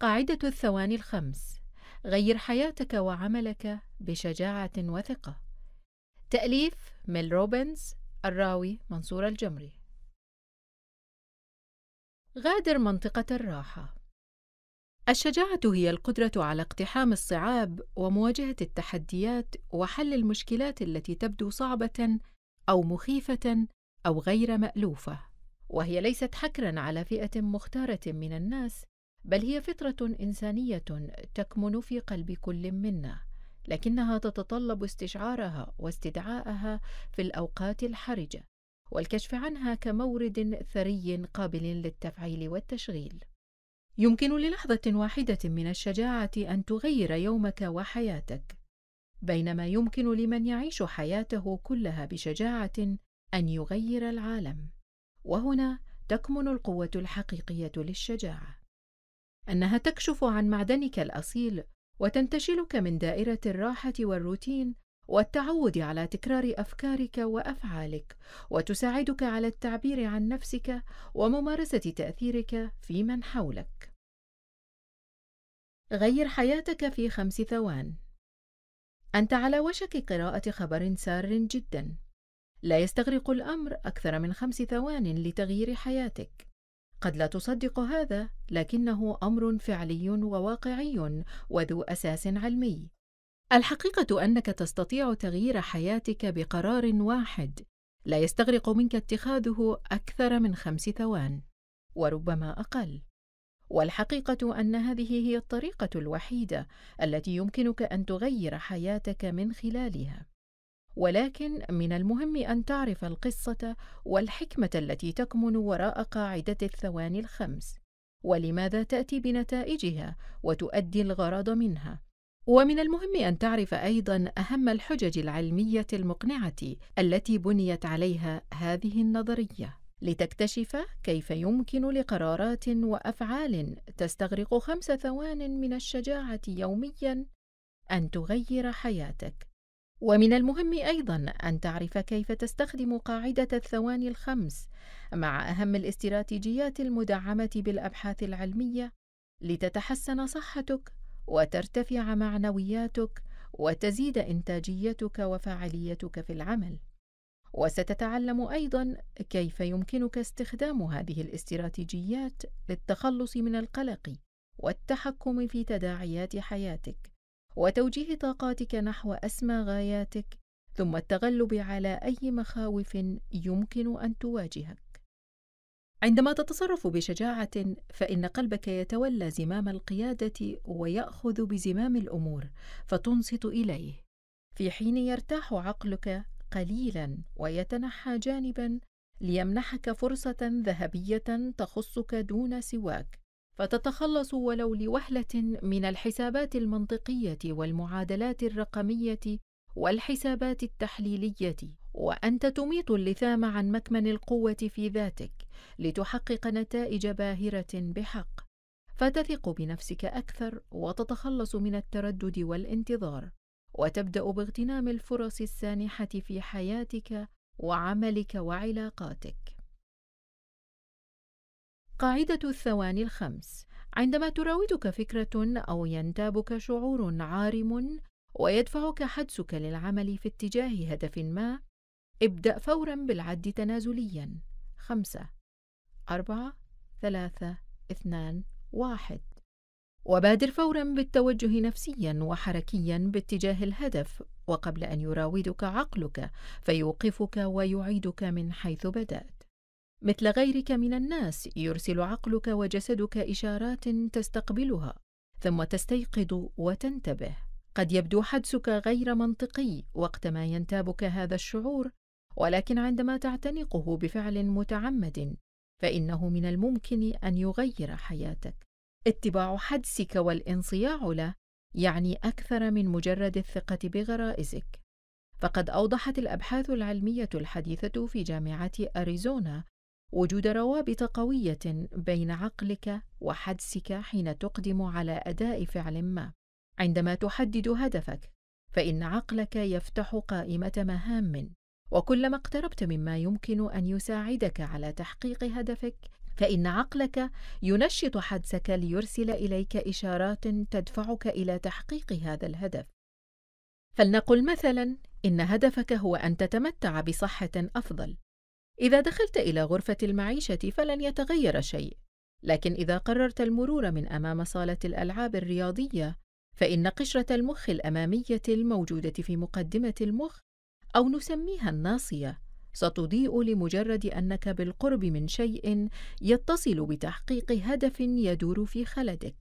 قاعدة الثواني الخمس غير حياتك وعملك بشجاعة وثقة تأليف ميل روبنز الراوي منصور الجمري غادر منطقة الراحة الشجاعة هي القدرة على اقتحام الصعاب ومواجهة التحديات وحل المشكلات التي تبدو صعبة أو مخيفة أو غير مألوفة، وهي ليست حكرًا على فئة مختارة من الناس، بل هي فطره انسانيه تكمن في قلب كل منا لكنها تتطلب استشعارها واستدعاءها في الاوقات الحرجه والكشف عنها كمورد ثري قابل للتفعيل والتشغيل يمكن للحظه واحده من الشجاعه ان تغير يومك وحياتك بينما يمكن لمن يعيش حياته كلها بشجاعه ان يغير العالم وهنا تكمن القوه الحقيقيه للشجاعه انها تكشف عن معدنك الاصيل وتنتشلك من دائره الراحه والروتين والتعود على تكرار افكارك وافعالك وتساعدك على التعبير عن نفسك وممارسه تاثيرك في من حولك غير حياتك في خمس ثوان انت على وشك قراءه خبر سار جدا لا يستغرق الامر اكثر من خمس ثوان لتغيير حياتك قد لا تصدق هذا لكنه امر فعلي وواقعي وذو اساس علمي الحقيقه انك تستطيع تغيير حياتك بقرار واحد لا يستغرق منك اتخاذه اكثر من خمس ثوان وربما اقل والحقيقه ان هذه هي الطريقه الوحيده التي يمكنك ان تغير حياتك من خلالها ولكن من المهم أن تعرف القصة والحكمة التي تكمن وراء قاعدة الثواني الخمس، ولماذا تأتي بنتائجها وتؤدي الغرض منها. ومن المهم أن تعرف أيضًا أهم الحجج العلمية المقنعة التي بنيت عليها هذه النظرية. لتكتشف كيف يمكن لقرارات وافعال تستغرق خمس ثوان من الشجاعه يوميا ان تغير حياتك ومن المهم أيضا أن تعرف كيف تستخدم قاعدة الثواني الخمس مع أهم الاستراتيجيات المدعمة بالأبحاث العلمية لتتحسن صحتك وترتفع معنوياتك وتزيد إنتاجيتك وفاعليتك في العمل. وستتعلم أيضا كيف يمكنك استخدام هذه الاستراتيجيات للتخلص من القلق والتحكم في تداعيات حياتك وتوجيه طاقاتك نحو اسمى غاياتك ثم التغلب على اي مخاوف يمكن ان تواجهك عندما تتصرف بشجاعه فان قلبك يتولى زمام القياده وياخذ بزمام الامور فتنصت اليه في حين يرتاح عقلك قليلا ويتنحى جانبا ليمنحك فرصه ذهبيه تخصك دون سواك فتتخلص ولو لوهله من الحسابات المنطقيه والمعادلات الرقميه والحسابات التحليليه وانت تميط اللثام عن مكمن القوه في ذاتك لتحقق نتائج باهره بحق فتثق بنفسك اكثر وتتخلص من التردد والانتظار وتبدا باغتنام الفرص السانحه في حياتك وعملك وعلاقاتك قاعدة الثواني الخمس عندما تراودك فكرة أو ينتابك شعور عارم ويدفعك حدسك للعمل في اتجاه هدف ما، ابدأ فورًا بالعد تنازليًا. خمسة، أربعة، ثلاثة، اثنان، واحد. وبادر فورًا بالتوجه نفسيًا وحركيًا باتجاه الهدف، وقبل أن يراودك عقلك فيوقفك ويعيدك من حيث بدأت. مثل غيرك من الناس يرسل عقلك وجسدك اشارات تستقبلها ثم تستيقظ وتنتبه قد يبدو حدسك غير منطقي وقتما ينتابك هذا الشعور ولكن عندما تعتنقه بفعل متعمد فانه من الممكن ان يغير حياتك اتباع حدسك والانصياع له يعني اكثر من مجرد الثقه بغرائزك فقد اوضحت الابحاث العلميه الحديثه في جامعه اريزونا وجود روابط قوية بين عقلك وحدسك حين تقدم على أداء فعل ما. عندما تحدد هدفك، فإن عقلك يفتح قائمة مهام، وكلما اقتربت مما يمكن أن يساعدك على تحقيق هدفك، فإن عقلك ينشط حدسك ليرسل إليك إشارات تدفعك إلى تحقيق هذا الهدف. فلنقل مثلاً إن هدفك هو أن تتمتع بصحة أفضل، إذا دخلت إلى غرفة المعيشة فلن يتغير شيء، لكن إذا قررت المرور من أمام صالة الألعاب الرياضية، فإن قشرة المخ الأمامية الموجودة في مقدمة المخ، أو نسميها الناصية، ستضيء لمجرد أنك بالقرب من شيء يتصل بتحقيق هدف يدور في خلدك.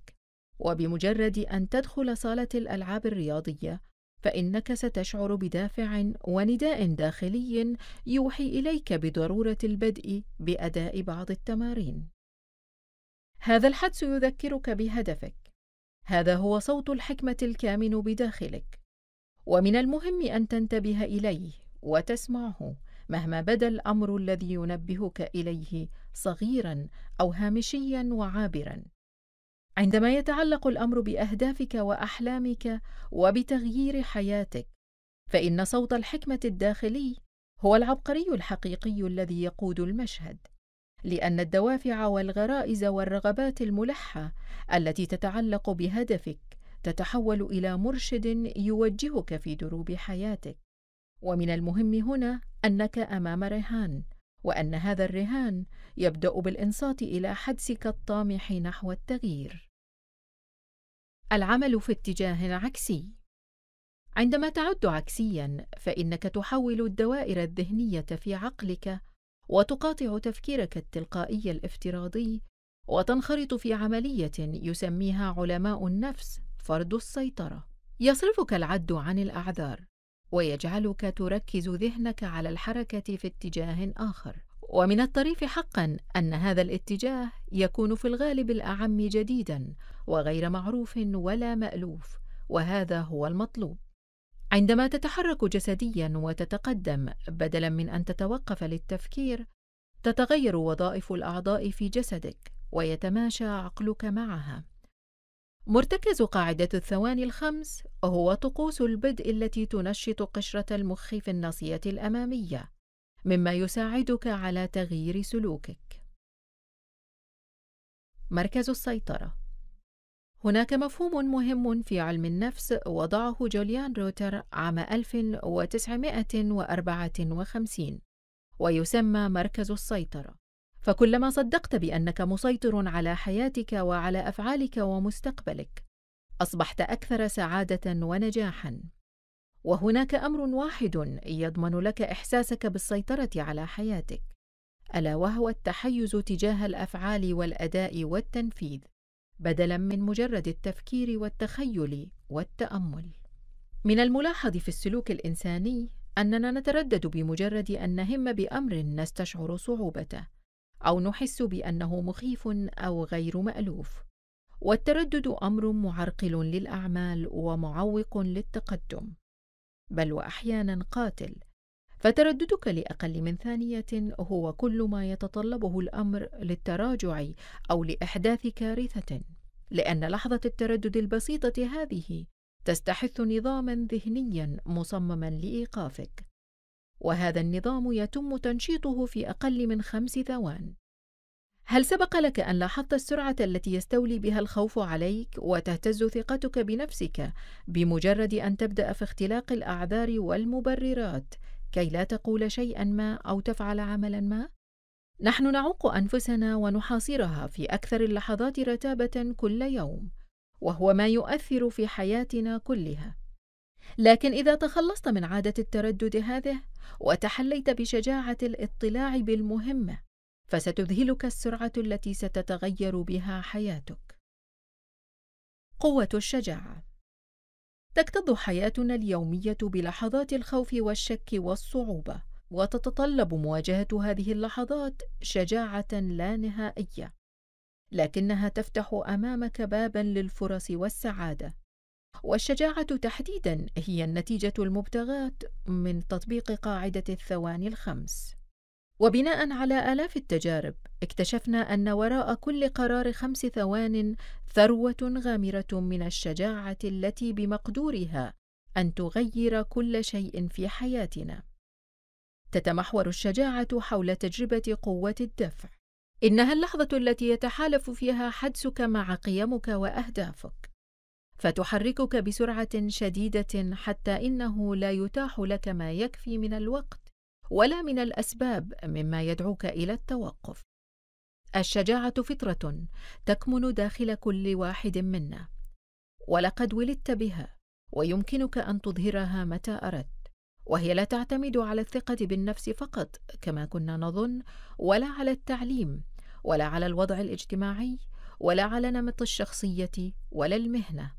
وبمجرد أن تدخل صالة الألعاب الرياضية، فانك ستشعر بدافع ونداء داخلي يوحي اليك بضروره البدء باداء بعض التمارين هذا الحدس يذكرك بهدفك هذا هو صوت الحكمه الكامن بداخلك ومن المهم ان تنتبه اليه وتسمعه مهما بدا الامر الذي ينبهك اليه صغيرا او هامشيا وعابرا عندما يتعلق الامر باهدافك واحلامك وبتغيير حياتك فان صوت الحكمه الداخلي هو العبقري الحقيقي الذي يقود المشهد لان الدوافع والغرائز والرغبات الملحه التي تتعلق بهدفك تتحول الى مرشد يوجهك في دروب حياتك ومن المهم هنا انك امام رهان وان هذا الرهان يبدا بالانصات الى حدسك الطامح نحو التغيير العمل في اتجاه عكسي عندما تعد عكسيا فانك تحول الدوائر الذهنيه في عقلك وتقاطع تفكيرك التلقائي الافتراضي وتنخرط في عمليه يسميها علماء النفس فرض السيطره يصرفك العد عن الاعذار ويجعلك تركز ذهنك على الحركة في اتجاه آخر ومن الطريف حقا أن هذا الاتجاه يكون في الغالب الأعم جديدا وغير معروف ولا مألوف وهذا هو المطلوب عندما تتحرك جسديا وتتقدم بدلا من ان تتوقف للتفكير تتغير وظائف الاعضاء في جسدك ويتماشى عقلك معها مرتكز قاعدة الثواني الخمس هو طقوس البدء التي تنشط قشرة المخ في الناصية الأمامية، مما يساعدك على تغيير سلوكك. مركز السيطرة هناك مفهوم مهم في علم النفس وضعه جوليان روتر عام 1954 ويسمى مركز السيطرة فكلما صدقت بانك مسيطر على حياتك وعلى افعالك ومستقبلك اصبحت اكثر سعاده ونجاحا وهناك امر واحد يضمن لك احساسك بالسيطره على حياتك الا وهو التحيز تجاه الافعال والاداء والتنفيذ بدلا من مجرد التفكير والتخيل والتامل من الملاحظ في السلوك الانساني اننا نتردد بمجرد ان نهم بامر نستشعر صعوبته او نحس بانه مخيف او غير مالوف والتردد امر معرقل للاعمال ومعوق للتقدم بل واحيانا قاتل فترددك لاقل من ثانيه هو كل ما يتطلبه الامر للتراجع او لاحداث كارثه لان لحظه التردد البسيطه هذه تستحث نظاما ذهنيا مصمما لايقافك وهذا النظام يتم تنشيطه في أقل من خمس ثوان. هل سبق لك أن لاحظت السرعة التي يستولي بها الخوف عليك وتهتز ثقتك بنفسك بمجرد أن تبدأ في اختلاق الأعذار والمبررات كي لا تقول شيئًا ما أو تفعل عملًا ما؟ نحن نعوق أنفسنا ونحاصرها في أكثر اللحظات رتابة كل يوم، وهو ما يؤثر في حياتنا كلها. لكن إذا تخلصت من عادة التردد هذه وتحليت بشجاعة الاطلاع بالمهمة فستذهلك السرعة التي ستتغير بها حياتك. قوة الشجاعة تكتظ حياتنا اليومية بلحظات الخوف والشك والصعوبة، وتتطلب مواجهة هذه اللحظات شجاعة لا نهائية، لكنها تفتح أمامك بابًا للفرص والسعادة. والشجاعة تحديدا هي النتيجة المبتغاة من تطبيق قاعدة الثواني الخمس. وبناء على آلاف التجارب، اكتشفنا أن وراء كل قرار خمس ثوان ثروة غامرة من الشجاعة التي بمقدورها أن تغير كل شيء في حياتنا. تتمحور الشجاعة حول تجربة قوة الدفع. إنها اللحظة التي يتحالف فيها حدسك مع قيمك وأهدافك. فتحركك بسرعه شديده حتى انه لا يتاح لك ما يكفي من الوقت ولا من الاسباب مما يدعوك الى التوقف الشجاعه فطره تكمن داخل كل واحد منا ولقد ولدت بها ويمكنك ان تظهرها متى اردت وهي لا تعتمد على الثقه بالنفس فقط كما كنا نظن ولا على التعليم ولا على الوضع الاجتماعي ولا على نمط الشخصيه ولا المهنه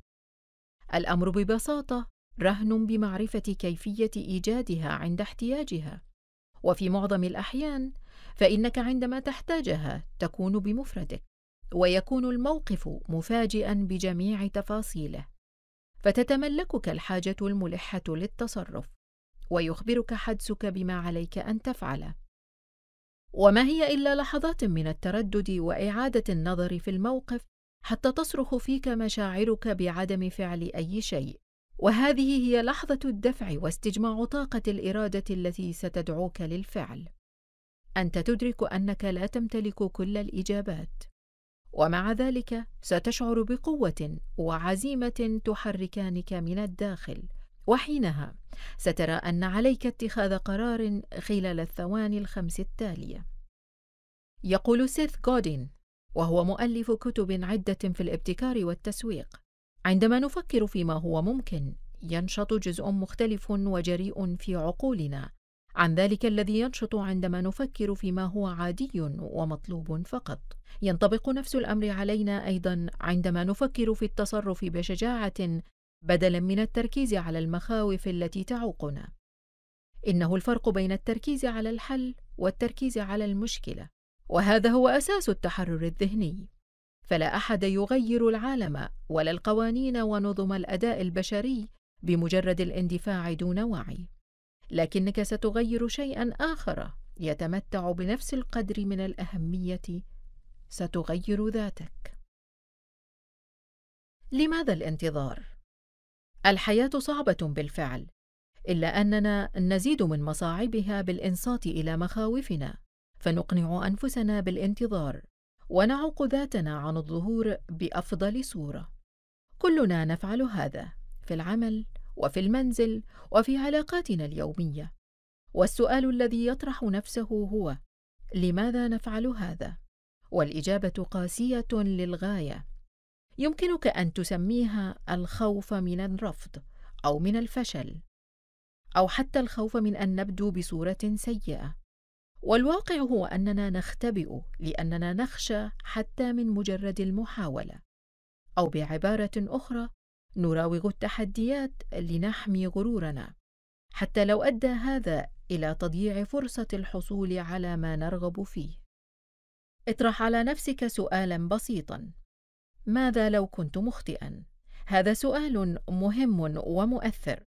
الامر ببساطه رهن بمعرفه كيفيه ايجادها عند احتياجها وفي معظم الاحيان فانك عندما تحتاجها تكون بمفردك ويكون الموقف مفاجئا بجميع تفاصيله فتتملكك الحاجه الملحه للتصرف ويخبرك حدسك بما عليك ان تفعله وما هي الا لحظات من التردد واعاده النظر في الموقف حتى تصرخ فيك مشاعرك بعدم فعل اي شيء وهذه هي لحظه الدفع واستجماع طاقه الاراده التي ستدعوك للفعل انت تدرك انك لا تمتلك كل الاجابات ومع ذلك ستشعر بقوه وعزيمه تحركانك من الداخل وحينها سترى ان عليك اتخاذ قرار خلال الثواني الخمس التاليه يقول سيث جودين وهو مؤلف كتب عدة في الابتكار والتسويق. عندما نفكر فيما هو ممكن، ينشط جزء مختلف وجريء في عقولنا عن ذلك الذي ينشط عندما نفكر فيما هو عادي ومطلوب فقط. ينطبق نفس الأمر علينا أيضًا عندما نفكر في التصرف بشجاعة بدلًا من التركيز على المخاوف التي تعوقنا. إنه الفرق بين التركيز على الحل والتركيز على المشكلة. وهذا هو أساس التحرر الذهني فلا أحد يغير العالم ولا القوانين ونظم الأداء البشري بمجرد الاندفاع دون وعي لكنك ستغير شيئا آخر يتمتع بنفس القدر من الأهمية ستغير ذاتك لماذا الانتظار؟ الحياة صعبة بالفعل إلا أننا نزيد من مصاعبها بالإنصات إلى مخاوفنا فنقنع انفسنا بالانتظار ونعوق ذاتنا عن الظهور بافضل صوره كلنا نفعل هذا في العمل وفي المنزل وفي علاقاتنا اليوميه والسؤال الذي يطرح نفسه هو لماذا نفعل هذا والاجابه قاسيه للغايه يمكنك ان تسميها الخوف من الرفض او من الفشل او حتى الخوف من ان نبدو بصوره سيئه والواقع هو اننا نختبئ لاننا نخشى حتى من مجرد المحاوله او بعباره اخرى نراوغ التحديات لنحمي غرورنا حتى لو ادى هذا الى تضييع فرصه الحصول على ما نرغب فيه اطرح على نفسك سؤالا بسيطا ماذا لو كنت مخطئا هذا سؤال مهم ومؤثر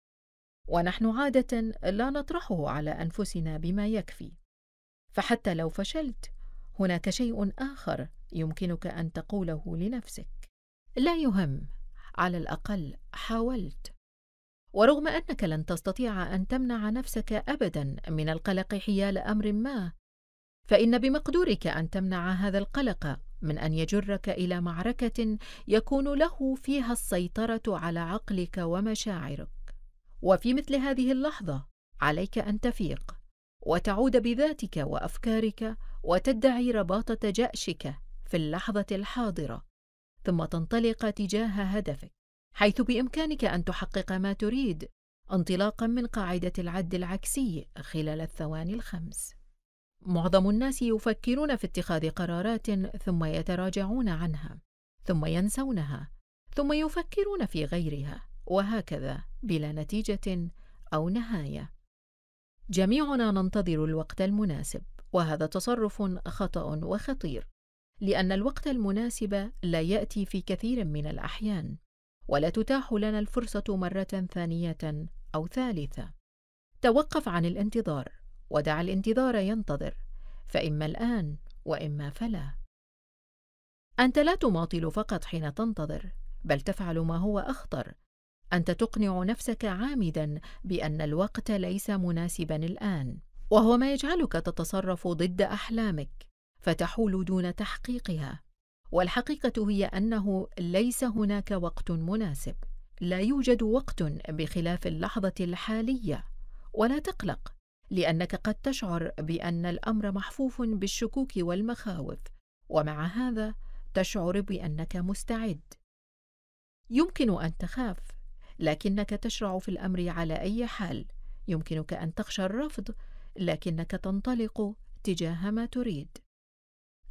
ونحن عاده لا نطرحه على انفسنا بما يكفي فحتى لو فشلت هناك شيء اخر يمكنك ان تقوله لنفسك لا يهم على الاقل حاولت ورغم انك لن تستطيع ان تمنع نفسك ابدا من القلق حيال امر ما فان بمقدورك ان تمنع هذا القلق من ان يجرك الى معركه يكون له فيها السيطره على عقلك ومشاعرك وفي مثل هذه اللحظه عليك ان تفيق وتعود بذاتك وافكارك وتدعي رباطه جاشك في اللحظه الحاضره ثم تنطلق تجاه هدفك حيث بامكانك ان تحقق ما تريد انطلاقا من قاعده العد العكسي خلال الثواني الخمس معظم الناس يفكرون في اتخاذ قرارات ثم يتراجعون عنها ثم ينسونها ثم يفكرون في غيرها وهكذا بلا نتيجه او نهايه جميعنا ننتظر الوقت المناسب وهذا تصرف خطا وخطير لان الوقت المناسب لا ياتي في كثير من الاحيان ولا تتاح لنا الفرصه مره ثانيه او ثالثه توقف عن الانتظار ودع الانتظار ينتظر فاما الان واما فلا انت لا تماطل فقط حين تنتظر بل تفعل ما هو اخطر انت تقنع نفسك عامدا بان الوقت ليس مناسبا الان وهو ما يجعلك تتصرف ضد احلامك فتحول دون تحقيقها والحقيقه هي انه ليس هناك وقت مناسب لا يوجد وقت بخلاف اللحظه الحاليه ولا تقلق لانك قد تشعر بان الامر محفوف بالشكوك والمخاوف ومع هذا تشعر بانك مستعد يمكن ان تخاف لكنك تشرع في الامر على اي حال يمكنك ان تخشى الرفض لكنك تنطلق تجاه ما تريد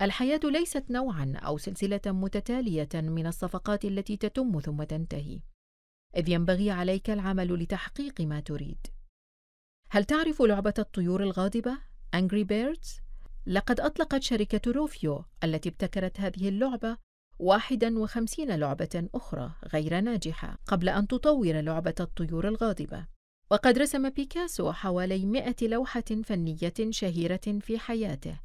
الحياه ليست نوعا او سلسله متتاليه من الصفقات التي تتم ثم تنتهي اذ ينبغي عليك العمل لتحقيق ما تريد هل تعرف لعبه الطيور الغاضبه Angry Birds؟ لقد أطلقت شركة روفيو التي ابتكرت هذه اللعبة 51 لعبة أخرى غير ناجحة قبل أن تطور لعبة الطيور الغاضبة وقد رسم بيكاسو حوالي 100 لوحة فنية شهيرة في حياته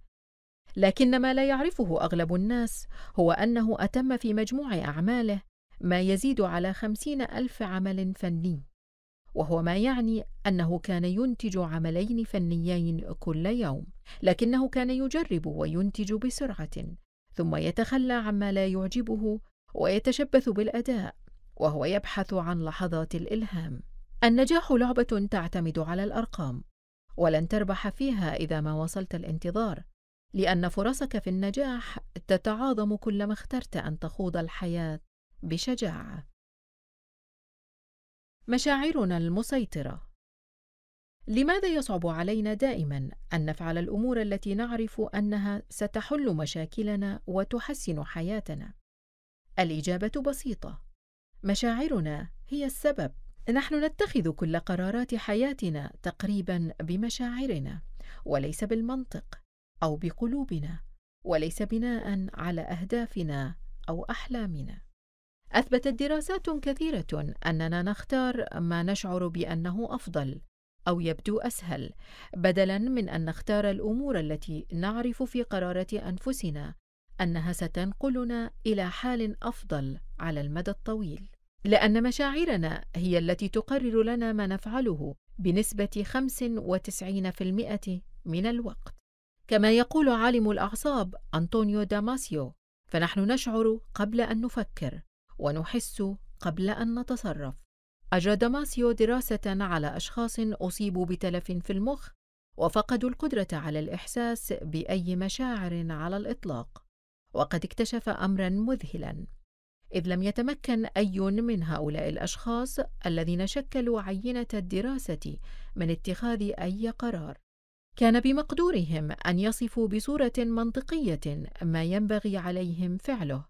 لكن ما لا يعرفه أغلب الناس هو أنه أتم في مجموع أعماله ما يزيد على خمسين ألف عمل فني وهو ما يعني أنه كان ينتج عملين فنيين كل يوم لكنه كان يجرب وينتج بسرعة ثم يتخلى عما لا يعجبه ويتشبث بالاداء وهو يبحث عن لحظات الالهام النجاح لعبه تعتمد على الارقام ولن تربح فيها اذا ما وصلت الانتظار لان فرصك في النجاح تتعاظم كلما اخترت ان تخوض الحياه بشجاعه مشاعرنا المسيطره لماذا يصعب علينا دائما ان نفعل الامور التي نعرف انها ستحل مشاكلنا وتحسن حياتنا الاجابه بسيطه مشاعرنا هي السبب نحن نتخذ كل قرارات حياتنا تقريبا بمشاعرنا وليس بالمنطق او بقلوبنا وليس بناء على اهدافنا او احلامنا اثبتت دراسات كثيره اننا نختار ما نشعر بانه افضل أو يبدو أسهل بدلاً من أن نختار الأمور التي نعرف في قرارة أنفسنا أنها ستنقلنا إلى حال أفضل على المدى الطويل لأن مشاعرنا هي التي تقرر لنا ما نفعله بنسبة 95% من الوقت كما يقول عالم الأعصاب أنطونيو داماسيو فنحن نشعر قبل أن نفكر ونحس قبل أن نتصرف أجاد ماسيو دراسة على أشخاص أصيبوا بتلف في المخ وفقدوا القدرة على الإحساس بأي مشاعر على الإطلاق، وقد اكتشف أمرًا مذهلًا، إذ لم يتمكن أي من هؤلاء الأشخاص الذين شكلوا عينة الدراسة من اتخاذ أي قرار. كان بمقدورهم أن يصفوا بصورة منطقية ما ينبغي عليهم فعله،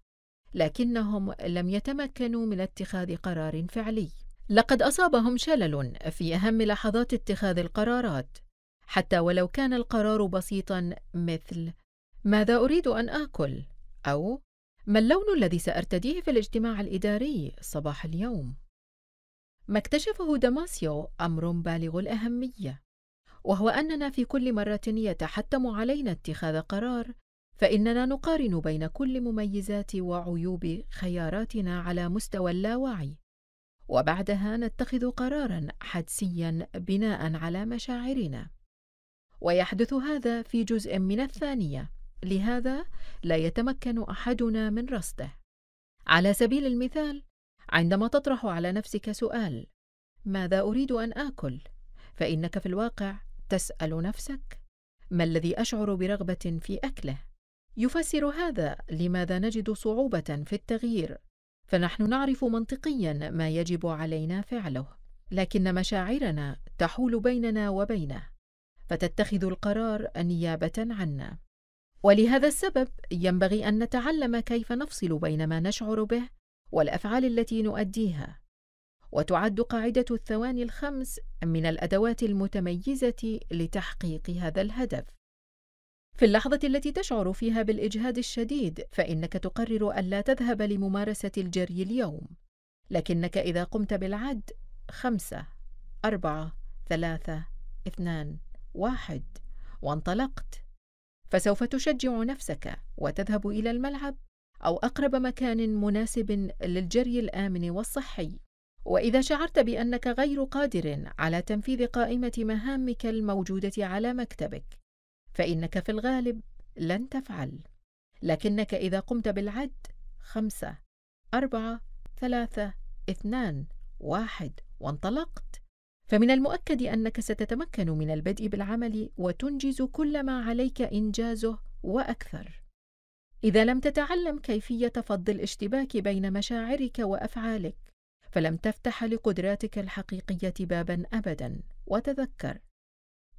لكنهم لم يتمكنوا من اتخاذ قرار فعلي. لقد أصابهم شلل في أهم لحظات اتخاذ القرارات، حتى ولو كان القرار بسيطًا مثل: ماذا أريد أن آكل؟ أو: ما اللون الذي سأرتديه في الاجتماع الإداري صباح اليوم؟ ما اكتشفه داماسيو أمر بالغ الأهمية، وهو أننا في كل مرة يتحتم علينا اتخاذ قرار، فإننا نقارن بين كل مميزات وعيوب خياراتنا على مستوى اللاوعي. وبعدها نتخذ قرارا حدسيا بناء على مشاعرنا ويحدث هذا في جزء من الثانيه لهذا لا يتمكن احدنا من رصده على سبيل المثال عندما تطرح على نفسك سؤال ماذا اريد ان اكل فانك في الواقع تسال نفسك ما الذي اشعر برغبه في اكله يفسر هذا لماذا نجد صعوبه في التغيير فنحن نعرف منطقيا ما يجب علينا فعله لكن مشاعرنا تحول بيننا وبينه فتتخذ القرار نيابه عنا ولهذا السبب ينبغي ان نتعلم كيف نفصل بين ما نشعر به والافعال التي نؤديها وتعد قاعده الثواني الخمس من الادوات المتميزه لتحقيق هذا الهدف في اللحظة التي تشعر فيها بالإجهاد الشديد فإنك تقرر ألا تذهب لممارسة الجري اليوم لكنك إذا قمت بالعد خمسة أربعة ثلاثة اثنان واحد وانطلقت فسوف تشجع نفسك وتذهب إلى الملعب أو أقرب مكان مناسب للجري الآمن والصحي وإذا شعرت بأنك غير قادر على تنفيذ قائمة مهامك الموجودة على مكتبك فإنك في الغالب لن تفعل لكنك إذا قمت بالعد خمسة أربعة ثلاثة اثنان واحد وانطلقت فمن المؤكد أنك ستتمكن من البدء بالعمل وتنجز كل ما عليك إنجازه وأكثر إذا لم تتعلم كيفية فض الاشتباك بين مشاعرك وأفعالك فلم تفتح لقدراتك الحقيقية بابا أبدا وتذكر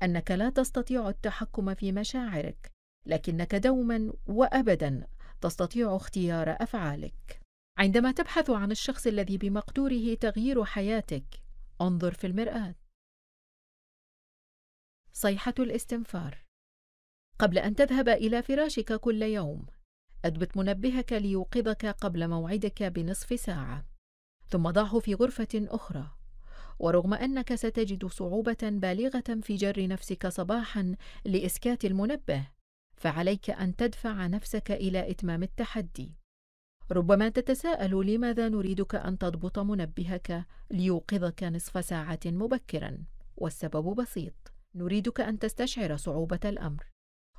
انك لا تستطيع التحكم في مشاعرك لكنك دوما وابدا تستطيع اختيار افعالك عندما تبحث عن الشخص الذي بمقدوره تغيير حياتك انظر في المراه صيحه الاستنفار قبل ان تذهب الى فراشك كل يوم اضبط منبهك ليوقظك قبل موعدك بنصف ساعه ثم ضعه في غرفه اخرى ورغم انك ستجد صعوبه بالغه في جر نفسك صباحا لاسكات المنبه فعليك ان تدفع نفسك الى اتمام التحدي ربما تتساءل لماذا نريدك ان تضبط منبهك ليوقظك نصف ساعه مبكرا والسبب بسيط نريدك ان تستشعر صعوبه الامر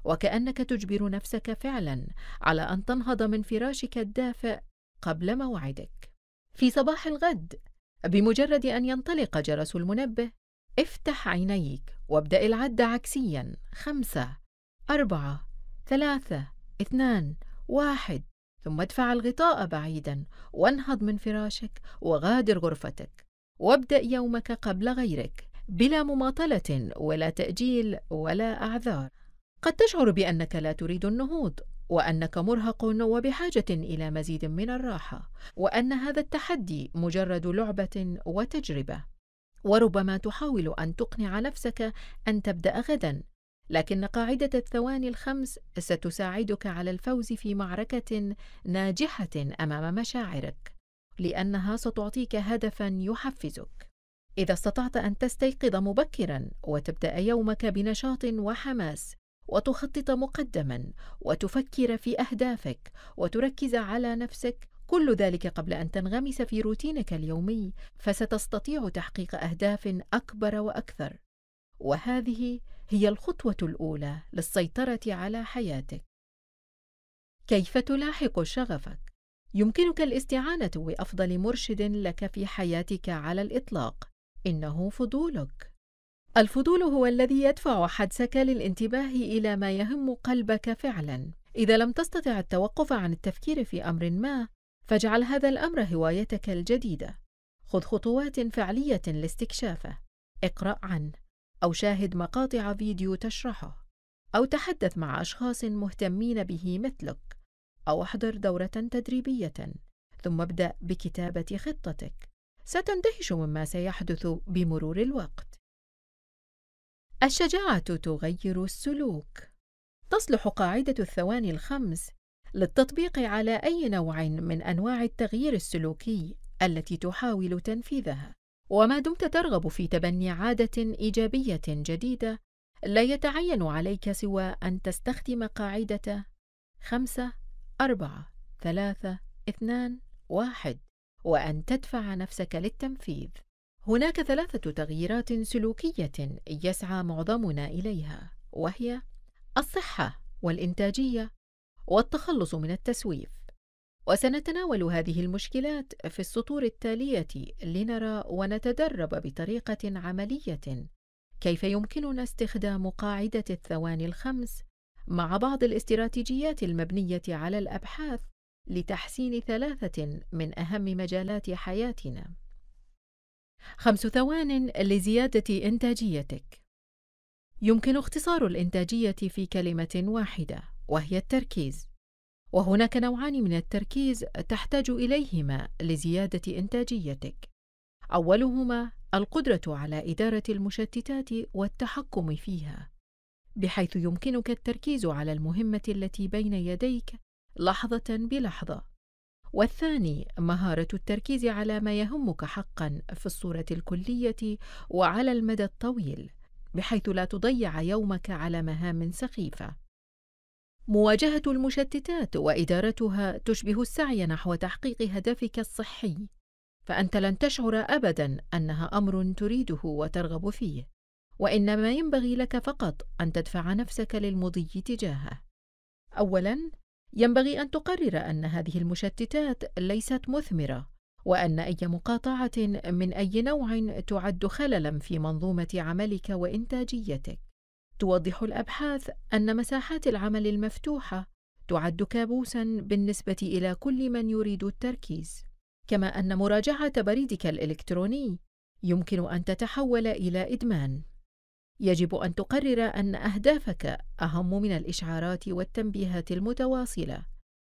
وكانك تجبر نفسك فعلا على ان تنهض من فراشك الدافئ قبل موعدك في صباح الغد بمجرد أن ينطلق جرس المنبه افتح عينيك وابدأ العد عكسيا خمسة أربعة ثلاثة اثنان واحد ثم ادفع الغطاء بعيدا وانهض من فراشك وغادر غرفتك وابدأ يومك قبل غيرك بلا مماطلة ولا تأجيل ولا أعذار قد تشعر بأنك لا تريد النهوض وانك مرهق وبحاجه الى مزيد من الراحه وان هذا التحدي مجرد لعبه وتجربه وربما تحاول ان تقنع نفسك ان تبدا غدا لكن قاعده الثواني الخمس ستساعدك على الفوز في معركه ناجحه امام مشاعرك لانها ستعطيك هدفا يحفزك اذا استطعت ان تستيقظ مبكرا وتبدا يومك بنشاط وحماس وتخطط مقدما وتفكر في اهدافك وتركز على نفسك كل ذلك قبل ان تنغمس في روتينك اليومي فستستطيع تحقيق اهداف اكبر واكثر وهذه هي الخطوه الاولى للسيطره على حياتك كيف تلاحق شغفك يمكنك الاستعانه بافضل مرشد لك في حياتك على الاطلاق انه فضولك الفضول هو الذي يدفع حدسك للانتباه إلى ما يهم قلبك فعلاً. إذا لم تستطع التوقف عن التفكير في أمر ما، فاجعل هذا الأمر هوايتك الجديدة. خذ خطوات فعلية لاستكشافه. اقرأ عنه، أو شاهد مقاطع فيديو تشرحه، أو تحدث مع أشخاص مهتمين به مثلك، أو احضر دورة تدريبية، ثم ابدأ بكتابة خطتك. ستندهش مما سيحدث بمرور الوقت. الشجاعة تغير السلوك تصلح قاعدة الثواني الخمس للتطبيق على أي نوع من أنواع التغيير السلوكي التي تحاول تنفيذها وما دمت ترغب في تبني عادة إيجابية جديدة لا يتعين عليك سوى أن تستخدم قاعدة خمسة أربعة ثلاثة اثنان واحد وأن تدفع نفسك للتنفيذ هناك ثلاثة تغييرات سلوكية يسعى معظمنا إليها وهي الصحة والإنتاجية والتخلص من التسويف وسنتناول هذه المشكلات في السطور التالية لنرى ونتدرب بطريقة عملية كيف يمكننا استخدام قاعدة الثواني الخمس مع بعض الاستراتيجيات المبنية على الأبحاث لتحسين ثلاثة من أهم مجالات حياتنا خمس ثوان لزيادة إنتاجيتك يمكن اختصار الإنتاجية في كلمة واحدة وهي التركيز وهناك نوعان من التركيز تحتاج إليهما لزيادة إنتاجيتك أولهما القدرة على إدارة المشتتات والتحكم فيها بحيث يمكنك التركيز على المهمة التي بين يديك لحظة بلحظة والثاني مهارة التركيز على ما يهمك حقا في الصورة الكلية وعلى المدى الطويل بحيث لا تضيع يومك على مهام سخيفة مواجهة المشتتات وإدارتها تشبه السعي نحو تحقيق هدفك الصحي فأنت لن تشعر أبدا أنها أمر تريده وترغب فيه وإنما ينبغي لك فقط أن تدفع نفسك للمضي تجاهه أولا ينبغي أن تقرر أن هذه المشتتات ليست مثمرة، وأن أي مقاطعة من أي نوع تعد خللاً في منظومة عملك وإنتاجيتك. توضح الأبحاث أن مساحات العمل المفتوحة تعد كابوساً بالنسبة إلى كل من يريد التركيز. كما أن مراجعة بريدك الإلكتروني يمكن أن تتحول إلى إدمان. يجب أن تقرر أن أهدافك أهم من الإشعارات والتنبيهات المتواصلة،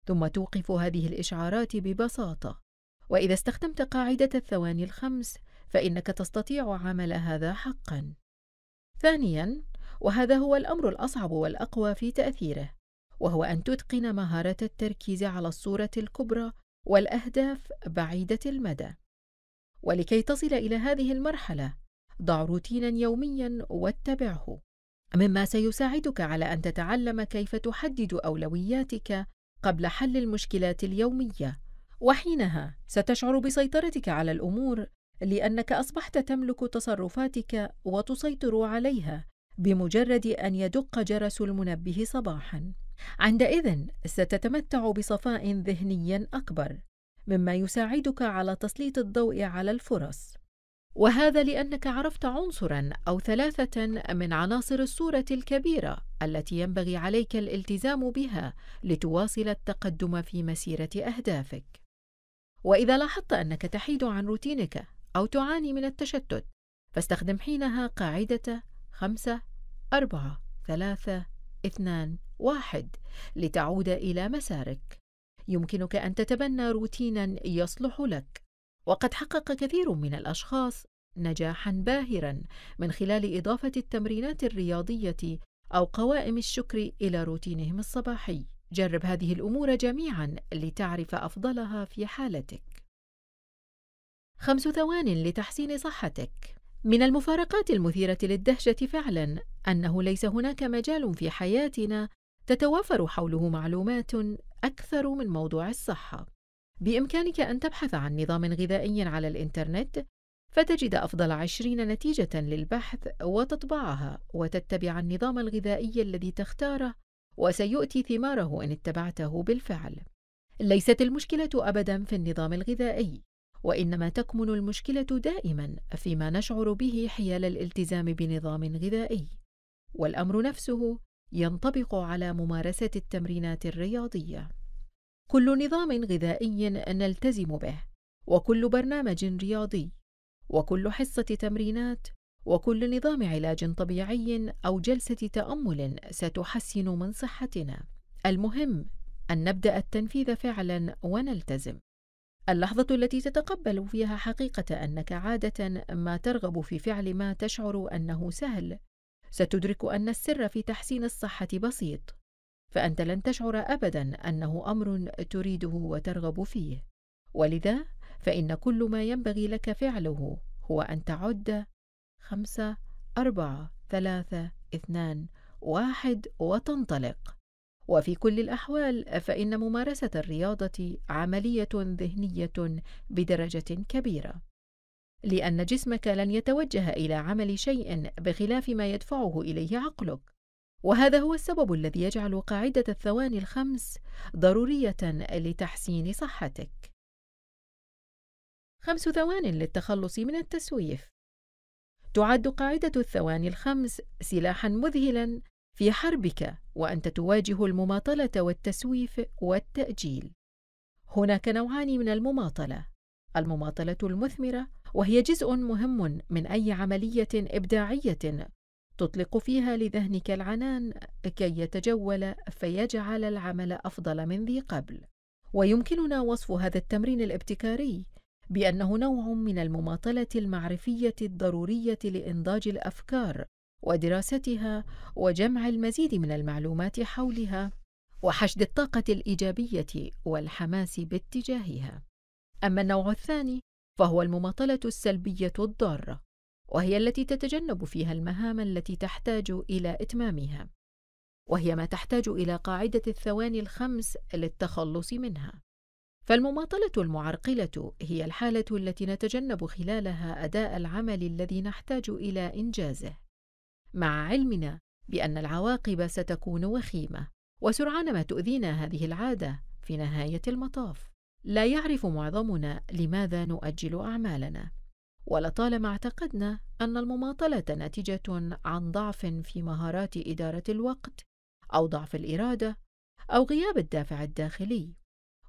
ثم توقف هذه الإشعارات ببساطة. وإذا استخدمت قاعدة الثواني الخمس، فإنك تستطيع عمل هذا حقًا. ثانيًا، وهذا هو الأمر الأصعب والأقوى في تأثيره، وهو أن تتقن مهارة التركيز على الصورة الكبرى والأهداف بعيدة المدى. ولكي تصل إلى هذه المرحلة، ضع روتينا يوميا واتبعه مما سيساعدك على ان تتعلم كيف تحدد اولوياتك قبل حل المشكلات اليوميه وحينها ستشعر بسيطرتك على الامور لانك اصبحت تملك تصرفاتك وتسيطر عليها بمجرد ان يدق جرس المنبه صباحا عندئذ ستتمتع بصفاء ذهني اكبر مما يساعدك على تسليط الضوء على الفرص وهذا لأنك عرفت عنصرًا أو ثلاثة من عناصر الصورة الكبيرة التي ينبغي عليك الالتزام بها لتواصل التقدم في مسيرة أهدافك. وإذا لاحظت أنك تحيد عن روتينك أو تعاني من التشتت، فاستخدم حينها قاعدة خمسة أربعة ثلاثة اثنان واحد لتعود إلى مسارك. يمكنك أن تتبنى روتينا يصلح لك وقد حقق كثير من الأشخاص نجاحا باهرا من خلال إضافة التمرينات الرياضية أو قوائم الشكر إلى روتينهم الصباحي. جرب هذه الأمور جميعا لتعرف أفضلها في حالتك. خمس ثوان لتحسين صحتك من المفارقات المثيرة للدهشة فعلا أنه ليس هناك مجال في حياتنا تتوافر حوله معلومات أكثر من موضوع الصحة. بإمكانك أن تبحث عن نظام غذائي على الإنترنت فتجد أفضل عشرين نتيجة للبحث وتطبعها وتتبع النظام الغذائي الذي تختاره وسيؤتي ثماره إن اتبعته بالفعل. ليست المشكلة أبدًا في النظام الغذائي، وإنما تكمن المشكلة دائمًا فيما نشعر به حيال الالتزام بنظام غذائي، والأمر نفسه ينطبق على ممارسة التمرينات الرياضية. كل نظام غذائي نلتزم به وكل برنامج رياضي وكل حصه تمرينات وكل نظام علاج طبيعي او جلسه تامل ستحسن من صحتنا المهم ان نبدا التنفيذ فعلا ونلتزم اللحظه التي تتقبل فيها حقيقه انك عاده ما ترغب في فعل ما تشعر انه سهل ستدرك ان السر في تحسين الصحه بسيط فانت لن تشعر ابدا انه امر تريده وترغب فيه ولذا فان كل ما ينبغي لك فعله هو ان تعد خمسه اربعه ثلاثه اثنان واحد وتنطلق وفي كل الاحوال فان ممارسه الرياضه عمليه ذهنيه بدرجه كبيره لان جسمك لن يتوجه الى عمل شيء بخلاف ما يدفعه اليه عقلك وهذا هو السبب الذي يجعل قاعدة الثواني الخمس ضرورية لتحسين صحتك. خمس ثوان للتخلص من التسويف تعد قاعدة الثواني الخمس سلاحًا مذهلًا في حربك وأنت تواجه المماطلة والتسويف والتأجيل. هناك نوعان من المماطلة، المماطلة المثمرة وهي جزء مهم من أي عملية إبداعية تطلق فيها لذهنك العنان كي يتجول فيجعل العمل أفضل من ذي قبل ويمكننا وصف هذا التمرين الابتكاري بأنه نوع من المماطلة المعرفية الضرورية لإنضاج الأفكار ودراستها وجمع المزيد من المعلومات حولها وحشد الطاقة الإيجابية والحماس باتجاهها. أما النوع الثاني فهو المماطلة السلبية الضارة، وهي التي تتجنب فيها المهام التي تحتاج الى اتمامها وهي ما تحتاج الى قاعده الثواني الخمس للتخلص منها فالمماطله المعرقله هي الحاله التي نتجنب خلالها اداء العمل الذي نحتاج الى انجازه مع علمنا بان العواقب ستكون وخيمه وسرعان ما تؤذينا هذه العاده في نهايه المطاف لا يعرف معظمنا لماذا نؤجل اعمالنا ولطالما اعتقدنا أن المماطلة ناتجة عن ضعف في مهارات إدارة الوقت أو ضعف الإرادة أو غياب الدافع الداخلي،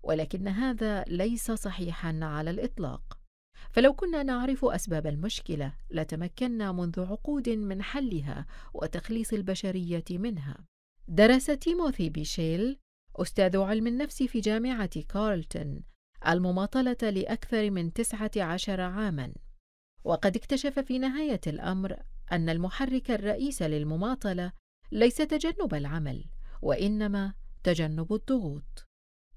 ولكن هذا ليس صحيحًا على الإطلاق، فلو كنا نعرف أسباب المشكلة لتمكنا منذ عقود من حلها وتخليص البشرية منها. درس تيموثي بيشيل أستاذ علم النفس في جامعة كارلتون المماطلة لأكثر من 19 عامًا وقد اكتشف في نهاية الأمر أن المحرك الرئيس للمماطلة ليس تجنب العمل، وإنما تجنب الضغوط.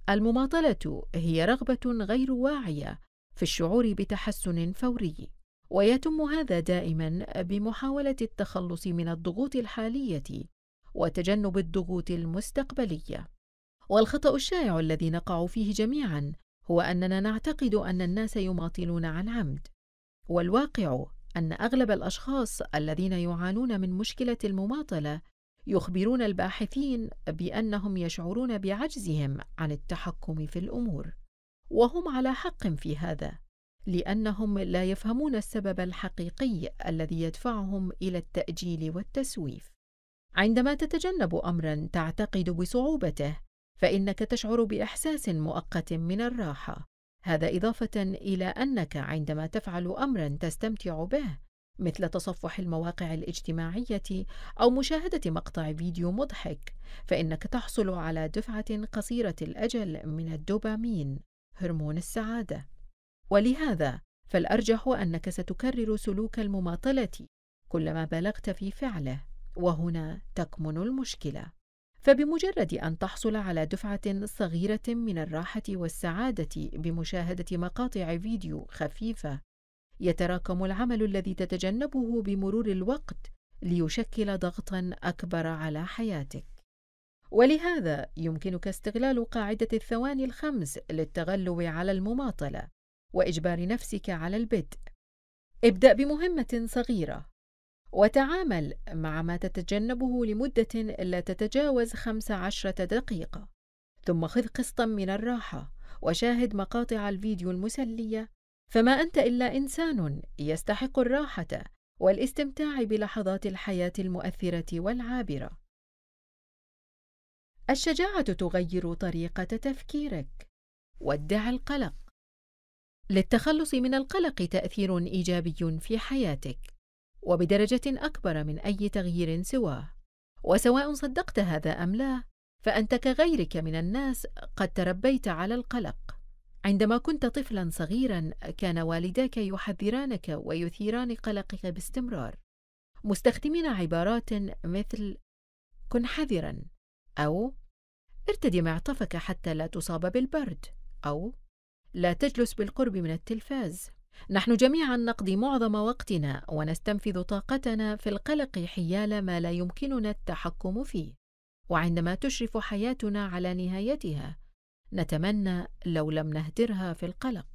المماطلة هي رغبة غير واعية في الشعور بتحسن فوري، ويتم هذا دائما بمحاولة التخلص من الضغوط الحالية وتجنب الضغوط المستقبلية. والخطأ الشائع الذي نقع فيه جميعا هو أننا نعتقد أن الناس يماطلون عن عمد، والواقع أن أغلب الأشخاص الذين يعانون من مشكلة المماطلة يخبرون الباحثين بأنهم يشعرون بعجزهم عن التحكم في الأمور، وهم على حق في هذا، لأنهم لا يفهمون السبب الحقيقي الذي يدفعهم إلى التأجيل والتسويف. عندما تتجنب أمرًا تعتقد بصعوبته، فإنك تشعر بإحساس مؤقت من الراحة، هذا إضافة إلى أنك عندما تفعل أمرا تستمتع به مثل تصفح المواقع الاجتماعية أو مشاهدة مقطع فيديو مضحك، فإنك تحصل على دفعة قصيرة الأجل من الدوبامين، هرمون السعادة. ولهذا فالأرجح أنك ستكرر سلوك المماطلة كلما بلغت في فعله، وهنا تكمن المشكلة. فبمجرد ان تحصل على دفعه صغيره من الراحه والسعاده بمشاهده مقاطع فيديو خفيفه يتراكم العمل الذي تتجنبه بمرور الوقت ليشكل ضغطا اكبر على حياتك ولهذا يمكنك استغلال قاعده الثواني الخمس للتغلب على المماطله واجبار نفسك على البدء ابدا بمهمه صغيره وتعامل مع ما تتجنبه لمدة لا تتجاوز 15 دقيقة ثم خذ قسطا من الراحة وشاهد مقاطع الفيديو المسلية فما أنت إلا إنسان يستحق الراحة والاستمتاع بلحظات الحياة المؤثرة والعابرة الشجاعة تغير طريقة تفكيرك ودع القلق للتخلص من القلق تأثير إيجابي في حياتك وبدرجة أكبر من أي تغيير سواه وسواء صدقت هذا أم لا فأنت كغيرك من الناس قد تربيت على القلق عندما كنت طفلا صغيرا كان والداك يحذرانك ويثيران قلقك باستمرار مستخدمين عبارات مثل كن حذرا او ارتد معطفك حتى لا تصاب بالبرد او لا تجلس بالقرب من التلفاز نحن جميعا نقضي معظم وقتنا ونستنفذ طاقتنا في القلق حيال ما لا يمكننا التحكم فيه وعندما تشرف حياتنا على نهايتها نتمنى لو لم نهدرها في القلق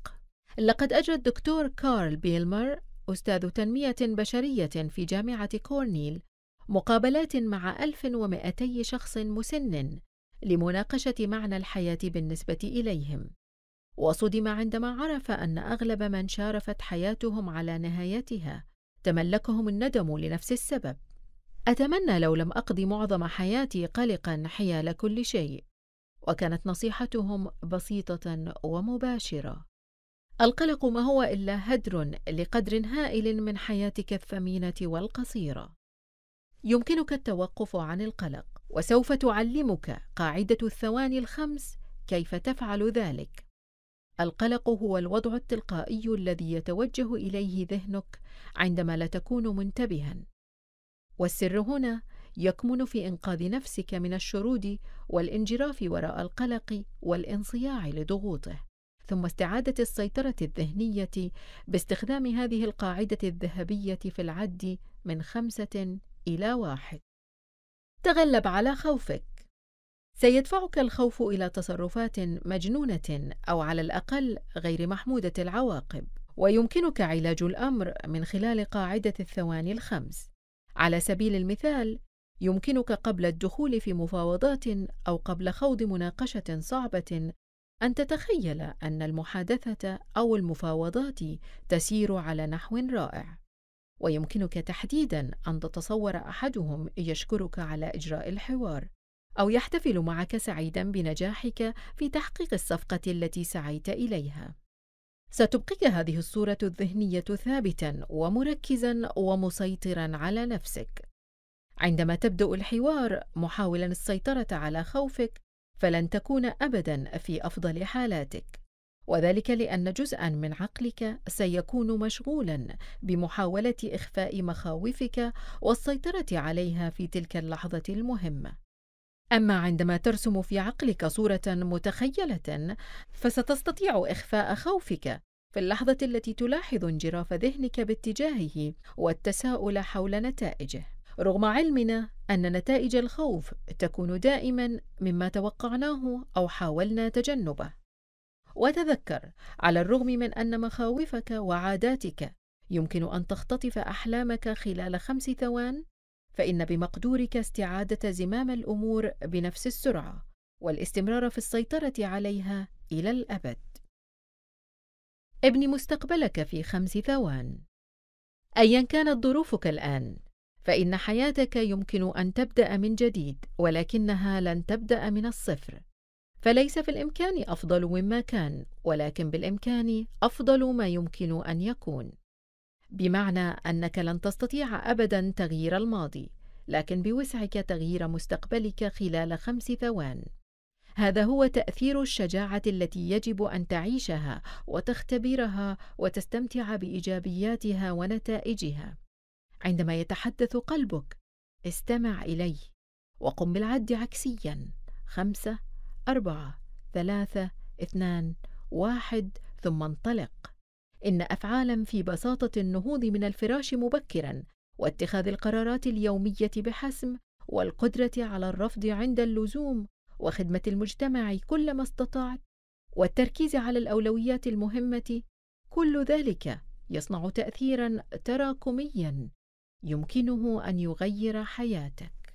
لقد أجرى الدكتور كارل بيلمر أستاذ تنمية بشرية في جامعة كورنيل مقابلات مع 1200 شخص مسن لمناقشة معنى الحياة بالنسبة إليهم وصدم عندما عرف أن أغلب من شارفت حياتهم على نهايتها تملكهم الندم لنفس السبب أتمنى لو لم أقضي معظم حياتي قلقا حيال كل شيء وكانت نصيحتهم بسيطة ومباشرة القلق ما هو إلا هدر لقدر هائل من حياتك الثمينة والقصيرة يمكنك التوقف عن القلق وسوف تعلمك قاعدة الثواني الخمس كيف تفعل ذلك القلق هو الوضع التلقائي الذي يتوجه اليه ذهنك عندما لا تكون منتبها والسر هنا يكمن في انقاذ نفسك من الشرود والانجراف وراء القلق والانصياع لضغوطه ثم استعاده السيطره الذهنيه باستخدام هذه القاعده الذهبيه في العد من خمسه الى واحد تغلب على خوفك سيدفعك الخوف إلى تصرفات مجنونة أو على الأقل غير محمودة العواقب، ويمكنك علاج الأمر من خلال قاعدة الثواني الخمس. على سبيل المثال، يمكنك قبل الدخول في مفاوضات أو قبل خوض مناقشة صعبة أن تتخيل أن المحادثة أو المفاوضات تسير على نحو رائع، ويمكنك تحديدًا أن تتصور أحدهم يشكرك على إجراء الحوار. أو يحتفل معك سعيدا بنجاحك في تحقيق الصفقة التي سعيت إليها. ستبقيك هذه الصورة الذهنية ثابتا ومركزا ومسيطرا على نفسك. عندما تبدأ الحوار محاولا السيطرة على خوفك، فلن تكون أبدا في أفضل حالاتك. وذلك لأن جزءا من عقلك سيكون مشغولا بمحاولة إخفاء مخاوفك والسيطرة عليها في تلك اللحظة المهمة. أما عندما ترسم في عقلك صورة متخيلة فستستطيع إخفاء خوفك في اللحظة التي تلاحظ انجراف ذهنك باتجاهه والتساؤل حول نتائجه. رغم علمنا أن نتائج الخوف تكون دائما مما توقعناه أو حاولنا تجنبه. وتذكر على الرغم من أن مخاوفك وعاداتك يمكن أن تختطف أحلامك خلال خمس ثوان فإن بمقدورك استعادة زمام الأمور بنفس السرعة والاستمرار في السيطرة عليها إلى الأبد. ابن مستقبلك في خمس ثوان أيا كانت ظروفك الآن، فإن حياتك يمكن أن تبدأ من جديد، ولكنها لن تبدأ من الصفر. فليس في الإمكان أفضل مما كان، ولكن بالإمكان أفضل ما يمكن أن يكون. بمعنى أنك لن تستطيع أبدا تغيير الماضي لكن بوسعك تغيير مستقبلك خلال خمس ثوان هذا هو تأثير الشجاعة التي يجب أن تعيشها وتختبرها وتستمتع بإيجابياتها ونتائجها. عندما يتحدث قلبك، استمع اليه وقم بالعد عكسيًا: خمسة، أربعة، ثلاثة، اثنان، واحد، ثم انطلق. إن أفعالا في بساطة النهوض من الفراش مبكرا واتخاذ القرارات اليومية بحسم والقدرة على الرفض عند اللزوم وخدمة المجتمع كلما استطعت والتركيز على الأولويات المهمة كل ذلك يصنع تأثيرا تراكميا يمكنه أن يغير حياتك